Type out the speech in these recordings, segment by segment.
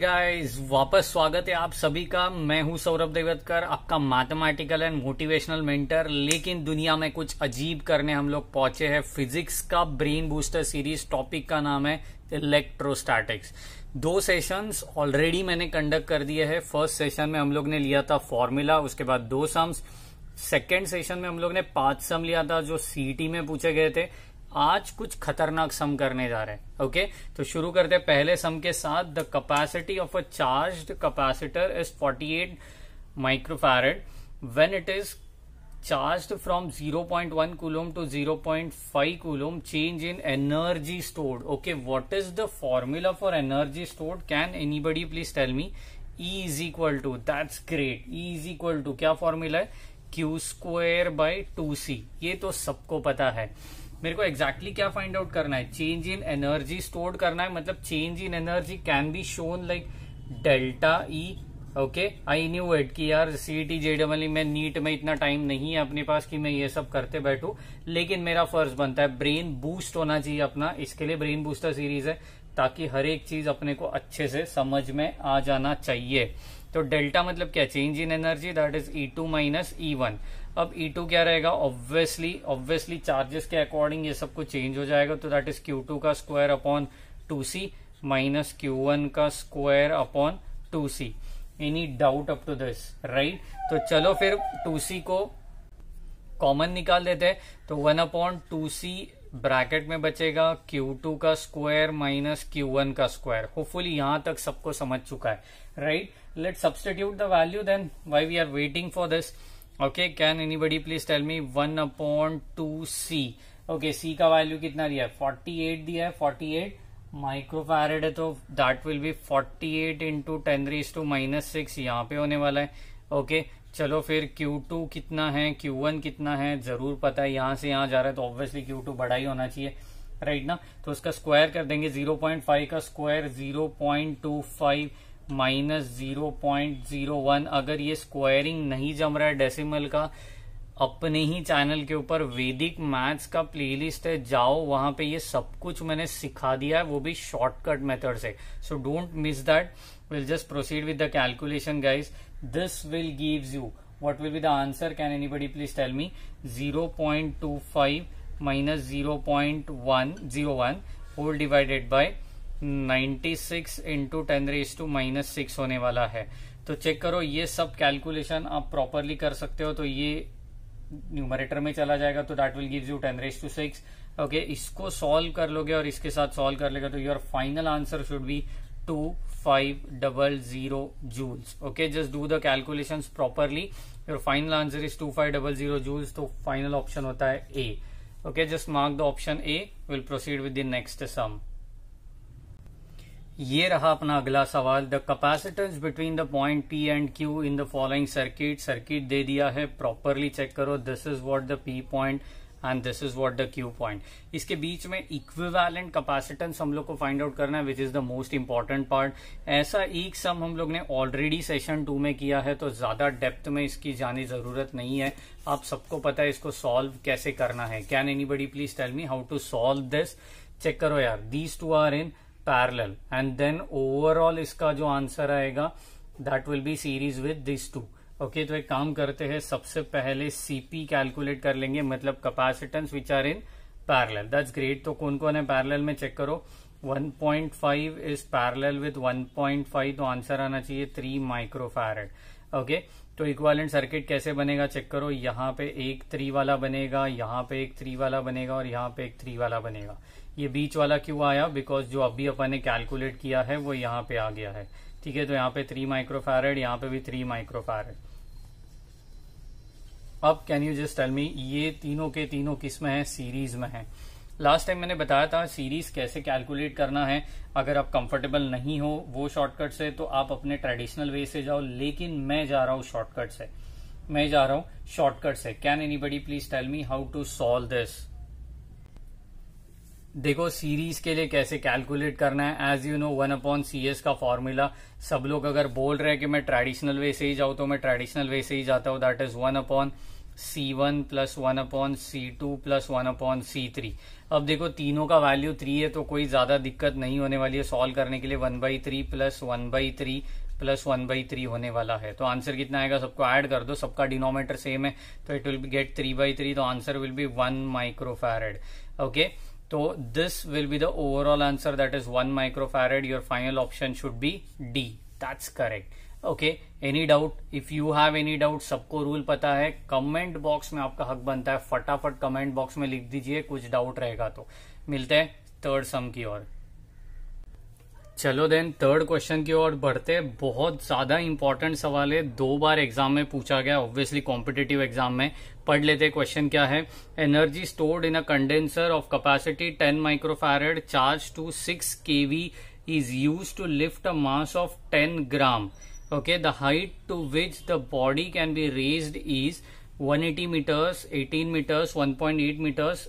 Guys वापस स्वागत है आप सभी का मैं हूं सौरभ देवतकर आपका मैथमेटिकल एंड मोटिवेशनल मेंटर लेकिन दुनिया में कुछ अजीब करने हम लोग पहुंचे हैं फिजिक्स का ब्रेन बूस्टर सीरीज टॉपिक का नाम है इलेक्ट्रोस्टैटिक्स दो सेशंस ऑलरेडी मैंने कंडक्ट कर दिए हैं फर्स्ट सेशन में हम लोग ने लिया था फॉर्मूला उसके बाद दो सम्स सेकेंड सेशन में हम लोग ने पांच सम लिया था जो सीटी e में पूछे गए थे आज कुछ खतरनाक सम करने जा रहे हैं ओके तो शुरू करते हैं पहले सम के साथ the capacity of a charge capacitor is forty eight microfarad when it is charge from zero point one coulomb to zero point five coulomb change in energy stored okay what is the formula for energy stored can anybody please tell me E is equal to that's great E is equal to क्या formula है Q square by two C ये तो सबको पता है मेरे को exactly exactly क्या फाइंड आउट करना है चेंज इन एनर्जी स्टोर्ड करना है मतलब change in energy can be shown like delta E okay I knew it कि यार सी टी जे डबल में नीट में इतना टाइम नहीं है अपने पास कि मैं ये सब करते बैठू लेकिन मेरा फर्ज बनता है ब्रेन बूस्ट होना चाहिए अपना इसके लिए ब्रेन बूस्टर सीरीज है ताकि हर एक चीज अपने को अच्छे से समझ में आ जाना चाहिए तो डेल्टा मतलब क्या change in energy that is E two minus E one अब ई e टू क्या रहेगा ऑब्वियसली ऑब्वियसली चार्जेस के अकॉर्डिंग ये सब कुछ चेंज हो जाएगा तो दैट इज क्यू टू का square upon two C minus Q one का square upon two C any doubt up to this right तो चलो फिर टू सी को कॉमन निकाल देते हैं तो one upon two C bracket में बचेगा Q2 का स्क्वायर माइनस Q1 का स्क्वायर होपफुली यहां तक सबको समझ चुका है right let substitute the value then why we are waiting for this okay can anybody please tell me one upon two C okay C का value कितना दिया है फोर्टी एट दिया है फोर्टी एट माइक्रोफेरेड है तो that will be forty eight into ten raise to minus six यहाँ पे होने वाला है ओके okay, चलो फिर क्यू टू कितना है क्यू वन कितना है जरूर पता है यहां से यहां जा रहा है तो ऑब्वियसली क्यू टू बड़ा ही होना चाहिए राइट ना तो उसका स्क्वायर कर देंगे जीरो पॉइंट फाइव का square zero point two five minus zero point zero one अगर ये स्क्वायरिंग नहीं जम रहा है डेसिमल का अपने ही चैनल के ऊपर वैदिक मैथ्स का प्लेलिस्ट है जाओ वहां पे ये सब कुछ मैंने सिखा दिया है वो भी शॉर्टकट मेथड से so don't miss that will just proceed with the calculation guys this will gives you will be the answer can please tell me zero point two five minus zero point one zero one whole divided by 96 six into ten raise to minus six होने वाला है तो check करो ये सब calculation आप properly कर सकते हो तो ये न्यूमरेटर में चला जाएगा तो that will give you ten raise to six okay इसको सॉल्व कर लोगे और इसके साथ सॉल्व कर लेगा तो your final answer should be two five double zero joules okay just do the calculation properly your final answer is two five double zero joules तो फाइनल ऑप्शन होता है A okay just mark the option A will proceed with the next sum ये रहा अपना अगला सवाल the capacitance between the point P and Q in the following circuit circuit दे दिया है प्रॉपरली चेक करो this is what the P point and this is what the Q point इसके बीच में इक्विवेलेंट कैपेसिटेंस हम लोग को फाइंड आउट करना है which is the most important part ऐसा एक सम हम लोग ने ऑलरेडी सेशन टू में किया है तो ज्यादा डेप्थ में इसकी जाने जरूरत नहीं है आप सबको पता है इसको सॉल्व कैसे करना है can anybody please tell me how to solve this check करो यार these two are in parallel and then overall इसका जो आंसर आएगा that will be series with this two okay तो एक काम करते हैं सबसे पहले सीपी कैलकुलेट कर लेंगे मतलब capacitance which are in parallel that's great तो कौन कौन है पैरल में चेक करो 1.5 इज पैरल विद वन तो आंसर आना चाहिए 3 माइक्रोफैरेड ओके तो इक्वालेंट सर्किट कैसे बनेगा चेक करो यहाँ पे एक थ्री वाला बनेगा यहाँ पे एक थ्री वाला बनेगा और यहाँ पे एक थ्री वाला बनेगा ये बीच वाला क्यों आया बिकॉज जो अभी अपन ने कैलकुलेट किया है वो यहाँ पे आ गया है ठीक है तो यहाँ पे थ्री माइक्रोफेरेड यहाँ पे भी थ्री माइक्रोफेरेड अब can you just tell me ये तीनों के तीनों किस में है सीरीज में है लास्ट टाइम मैंने बताया था सीरीज कैसे कैलकुलेट करना है अगर आप कंफर्टेबल नहीं हो वो शॉर्टकट से तो आप अपने ट्रेडिशनल वे से जाओ लेकिन मैं जा रहा हूँ शॉर्टकट से मैं जा रहा हूँ शॉर्टकट से can anybody please tell me how to solve this देखो सीरीज के लिए कैसे कैलकुलेट करना है as you know one upon C S का फॉर्मूला सब लोग अगर बोल रहे हैं कि मैं ट्रेडिशनल वे से ही जाऊं तो मैं ट्रेडिशनल वे से ही जाता हूं that is one upon C one plus one upon C two plus one upon C three अब देखो तीनों का वैल्यू थ्री है तो कोई ज्यादा दिक्कत नहीं होने वाली है सॉल्व करने के लिए one by three plus one by three plus one by three होने वाला है तो आंसर कितना आएगा सबको ऐड कर दो सबका डिनोमीटर सेम है तो it will get three by three तो answer will be one microfarad okay तो this will be the overall answer that is one microfarad your final option should be D that's correct okay any doubt if you have any doubt सबको rule पता है comment box में आपका हक बनता है फटाफट कमेंट बॉक्स में लिख दीजिए कुछ डाउट रहेगा तो मिलते हैं थर्ड सम की ओर चलो देन थर्ड क्वेश्चन की ओर बढ़ते बहुत ज़्यादा इंपॉर्टेंट सवाल है दो बार एग्जाम में पूछा गया ऑब्वियसली कॉम्पिटेटिव एग्जाम में पढ़ लेते क्वेश्चन क्या है energy stored in a condenser of capacity 10 microfarad charge to 6 KV is use to lift a mass of 10 gram okay the height to which the body can be raise is one metres eighteen metres one metres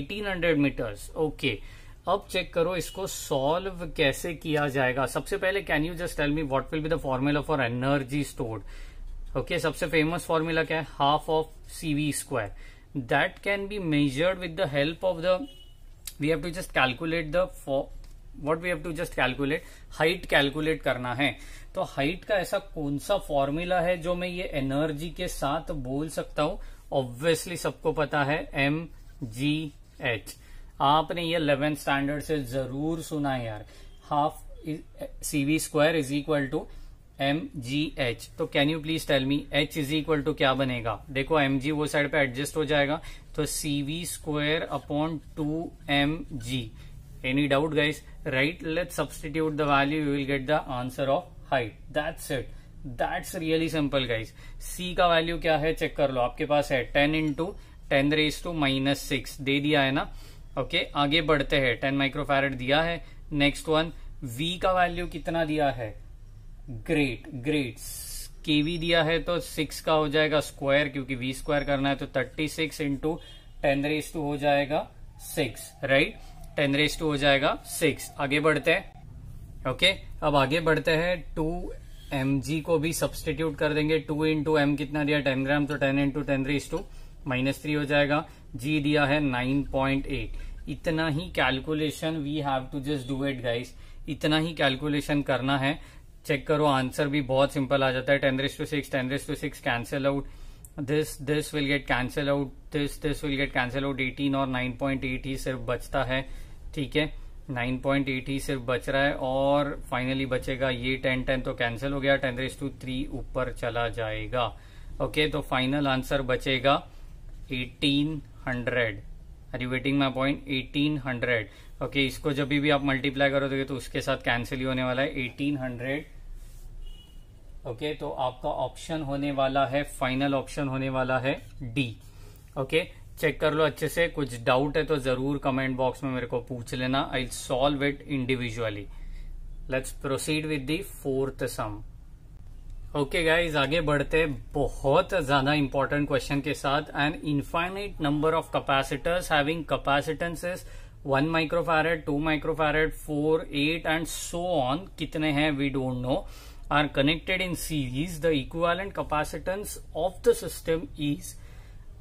eighteen metres okay okay. अब check करो इसको solve कैसे किया जाएगा सबसे पहले can you just tell me what will be the formula for energy stored okay सबसे famous formula क्या है half of CV square that can be measured with the help of the we have to just calculate the what we have to just calculate height calculate करना है तो height का ऐसा कौन सा फॉर्मूला है जो मैं ये एनर्जी के साथ बोल सकता हूं ऑब्वियसली सबको पता है एम जी एच आपने ये इलेवेंथ स्टैंडर्ड से जरूर सुना है यार half C V square is equal to M G H तो can you please tell me H is equal to क्या बनेगा देखो एम जी वो साइड पे एडजस्ट हो जाएगा तो C V square upon two M G any doubt guys right let substitute the value you will get the answer of height that's it that's really simple guys C का value क्या है check कर लो आपके पास है ten into ten raise to minus six दे दिया है ना ओके okay, आगे बढ़ते हैं टेन माइक्रोफेरेट दिया है नेक्स्ट वन वी का वैल्यू कितना दिया है ग्रेट ग्रेट केवी दिया है तो सिक्स का हो जाएगा स्क्वायर क्योंकि वी स्क्वायर करना है तो thirty six into ten raise to हो जाएगा six right ten raise to हो जाएगा सिक्स आगे बढ़ते हैं ओके okay, अब आगे बढ़ते हैं टू एम जी को भी सब्सटीट्यूट कर देंगे टू इंटू एम कितना दिया टेन ग्राम तो ten into ten raise to minus three हो जाएगा जी दिया है नाइन पॉइंट एट इतना ही calculation we have to just do it guys इतना ही कैलकुलेशन करना है चेक करो आंसर भी बहुत सिंपल आ जाता है ten raise to six ten raise to six cancel out this this will get cancel out this this will get cancel out eighteen और नाइन पॉइंट एट ही सिर्फ बचता है ठीक है नाइन पॉइंट एट ही सिर्फ बच रहा है और फाइनली बचेगा ये टेन टेन तो कैंसिल हो गया टेन रेस टू थ्री ऊपर चला जाएगा ओके okay, तो फाइनल आंसर बचेगा eighteen hundred waiting my point eighteen hundred okay इसको जब भी आप मल्टीप्लाई करो तो उसके साथ कैंसिल ही होने वाला है एटीन हंड्रेड ओके तो आपका ऑप्शन होने वाला है फाइनल ऑप्शन होने वाला है डी ओके चेक कर लो अच्छे से कुछ डाउट है तो जरूर कमेंट बॉक्स में मेरे को पूछ लेना I solve it individually let's proceed with the fourth sum okay okay guys आगे बढ़ते बहुत ज्यादा इंपॉर्टेंट क्वेश्चन के साथ and infinite number of capacitors having capacitances one microfarad two microfarad four eight and so on कितने हैं we don't know are connected in series the equivalent capacitance of the system is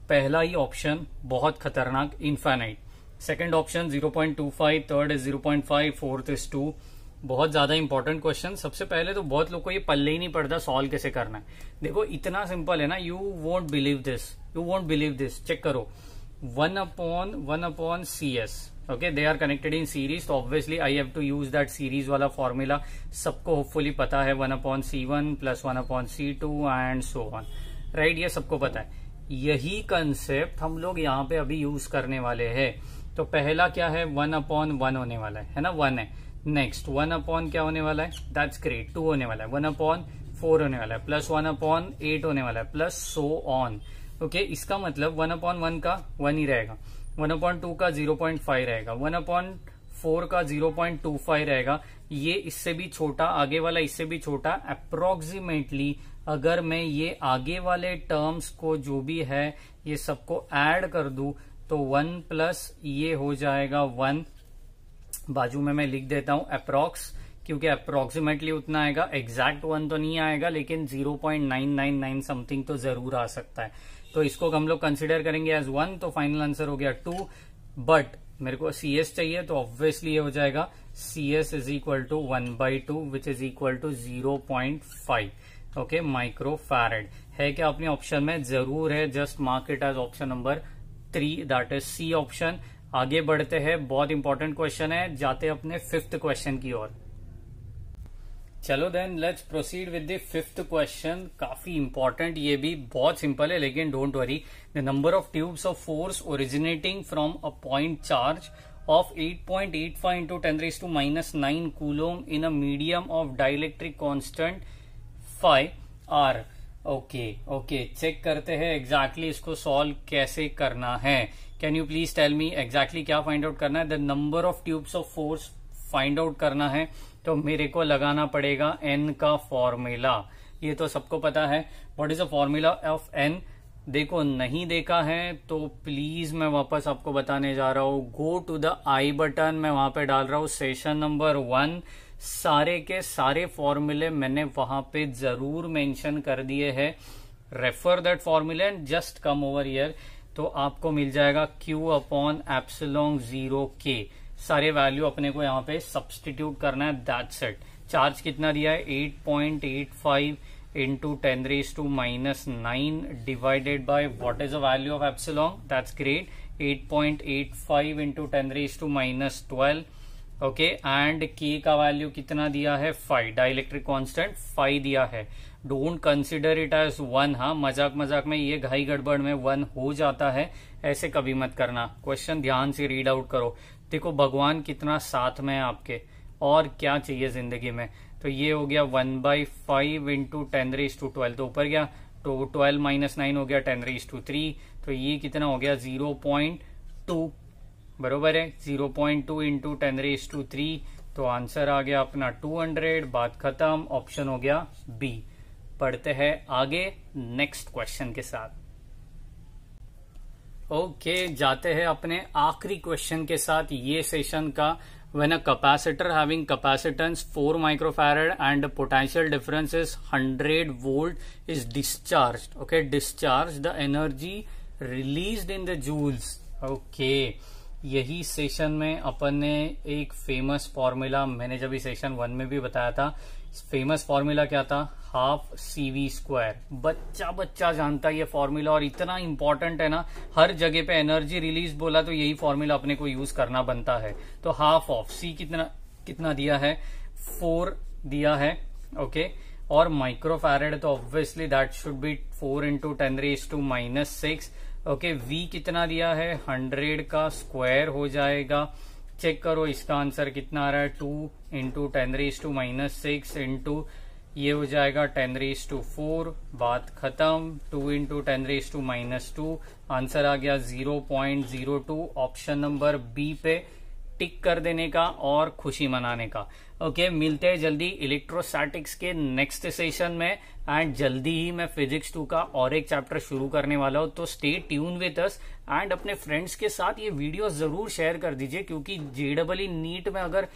पहला ही ऑप्शन बहुत खतरनाक infinite second option zero point two five third is zero point five fourth is two बहुत ज्यादा important question सबसे पहले तो बहुत लोग को ये पल्ले ही नहीं पड़ता सॉल्व कैसे करना है देखो इतना सिंपल है ना you won't believe this you won't believe this check करो one upon one upon C S okay they are connected in series तो obviously I have to use that series वाला फॉर्मूला सबको होपफुली पता है one upon C one plus one upon C two and so on right ये सबको पता है यही कंसेप्ट हम लोग यहाँ पे अभी यूज करने वाले हैं तो पहला क्या है वन अपॉन वन होने वाला है है ना वन है नेक्स्ट वन अपॉन क्या होने वाला है दैट्स ग्रेट टू होने वाला है वन अपॉन फोर होने वाला है प्लस वन अपॉन एट होने वाला है प्लस सो ऑन ओके इसका मतलब वन अपॉन वन का वन ही रहेगा वन अपॉन टू का जीरो पॉइंट फाइव रहेगा वन अपॉन फोर का जीरो पॉइंट टू फाइव रहेगा ये इससे भी छोटा आगे वाला इससे भी छोटा अप्रोक्सीमेटली अगर मैं ये आगे वाले टर्म्स को जो भी है ये सबको एड कर दू तो वन प्लस ये हो जाएगा वन बाजू में मैं लिख देता हूं अप्रॉक्स क्योंकि अप्रोक्सीमेटली उतना आएगा एग्जैक्ट वन तो नहीं आएगा लेकिन 0.999 समथिंग तो जरूर आ सकता है तो इसको हम लोग कंसिडर करेंगे एज वन तो फाइनल आंसर हो गया टू बट मेरे को सी चाहिए तो ऑब्वियसली ये हो जाएगा C S is equal to one by two which is equal to zero point five okay microfarad है क्या अपने ऑप्शन में जरूर है just mark it as option number three that is C option आगे बढ़ते हैं बहुत इंपॉर्टेंट क्वेश्चन है जाते अपने फिफ्थ क्वेश्चन की ओर चलो then let's proceed with the fifth question काफी इंपॉर्टेंट ये भी बहुत सिंपल है लेकिन don't worry the number of tubes of force originating from a point charge of 8.85 into ten raise to minus nine coulomb in a medium of dielectric constant five are okay okay check करते हैं exactly exactly इसको solve कैसे करना है can you please tell me exactly क्या find out करना है the number of tubes of force find out करना है तो मेरे को लगाना पड़ेगा एन का फॉर्मूला ये तो सबको पता है what is the formula of N देखो नहीं देखा है तो प्लीज मैं वापस आपको बताने जा रहा हूं go to the I button मैं वहां पे डाल रहा हूं सेशन नंबर वन सारे के सारे फॉर्मूले मैंने वहां पे जरूर मेंशन कर दिए हैं रेफर दैट फॉर्मूले and just come over here तो आपको मिल जाएगा Q अपॉन एप्सिलोंग जीरो के सारे वैल्यू अपने को यहाँ पे सब्सटीट्यूट करना है दैट सेट चार्ज कितना दिया है 8.85 point eight five into ten raise to minus nine divided by what is a value of epsilon that's great 8.85 point eight five into ten raise to minus twelve okay and K का value कितना दिया है five dielectric constant five दिया है don't consider it as one हा मजाक मजाक में ये घाई गड़बड़ में वन हो जाता है ऐसे कभी मत करना क्वेश्चन ध्यान से रीड आउट करो देखो भगवान कितना साथ में है आपके और क्या चाहिए जिंदगी में तो ये हो गया one by five into ten raise to twelve तो ऊपर गया तो ट्वेल्व माइनस नाइन हो गया टेन रेस टू थ्री तो ये कितना हो गया जीरो पॉइंट टू बरोबर है zero point two into ten raise to three तो आंसर आ गया अपना टू हंड्रेड बात खत्म ऑप्शन हो गया बी पढ़ते हैं आगे नेक्स्ट क्वेश्चन के साथ ओके okay, जाते हैं अपने आखिरी क्वेश्चन के साथ ये सेशन का when a capacitor having capacitance four microfarad and potential difference is hundred volt is discharge okay discharge the energy release in the joules okay यही सेशन में अपन ने एक फेमस फॉर्मूला मैंने जब इस सेशन वन में भी बताया था फेमस फॉर्मूला क्या था हाफ सी वी स्क्वायर बच्चा बच्चा जानता है ये फॉर्मूला और इतना इंपॉर्टेंट है ना हर जगह पे एनर्जी रिलीज बोला तो यही फॉर्मूला अपने को यूज करना बनता है तो हाफ ऑफ सी कितना कितना दिया है फोर दिया है ओके okay? और माइक्रोफेरेड तो obviously that should be four into ten raise to minus six okay V v कितना दिया है हंड्रेड का स्क्वायर हो जाएगा चेक करो इसका आंसर कितना आ रहा है two into ten raise to minus six into ये हो जाएगा टेन रेस टू फोर बात खत्म two into ten raise to minus two answer आ गया zero point zero two option number B पे टिक कर देने का और खुशी मनाने का ओके okay, मिलते हैं जल्दी इलेक्ट्रोस्टैटिक्स के नेक्स्ट सेशन में एंड जल्दी ही मैं फिजिक्स टू का और एक चैप्टर शुरू करने वाला हूँ तो stay tune with us and अपने फ्रेंड्स के साथ ये वीडियो जरूर शेयर कर दीजिए क्योंकि जेडबल नीट e e e में अगर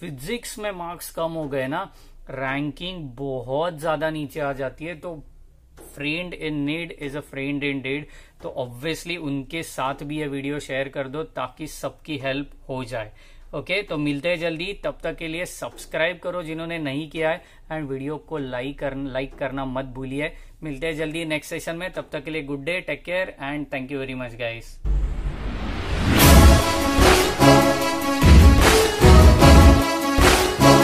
फिजिक्स में मार्क्स कम हो गए ना रैंकिंग बहुत ज्यादा नीचे आ जाती है तो friend in need is a friend in deed तो ऑब्वियसली उनके साथ भी ये वीडियो शेयर कर दो ताकि सबकी हेल्प हो जाए ओके okay, तो मिलते हैं जल्दी तब तक के लिए सब्सक्राइब करो जिन्होंने नहीं किया है एंड वीडियो को लाइक कर, लाइक करना मत भूलिए मिलते हैं जल्दी नेक्स्ट सेशन में तब तक के लिए good day take care and thank you very much guys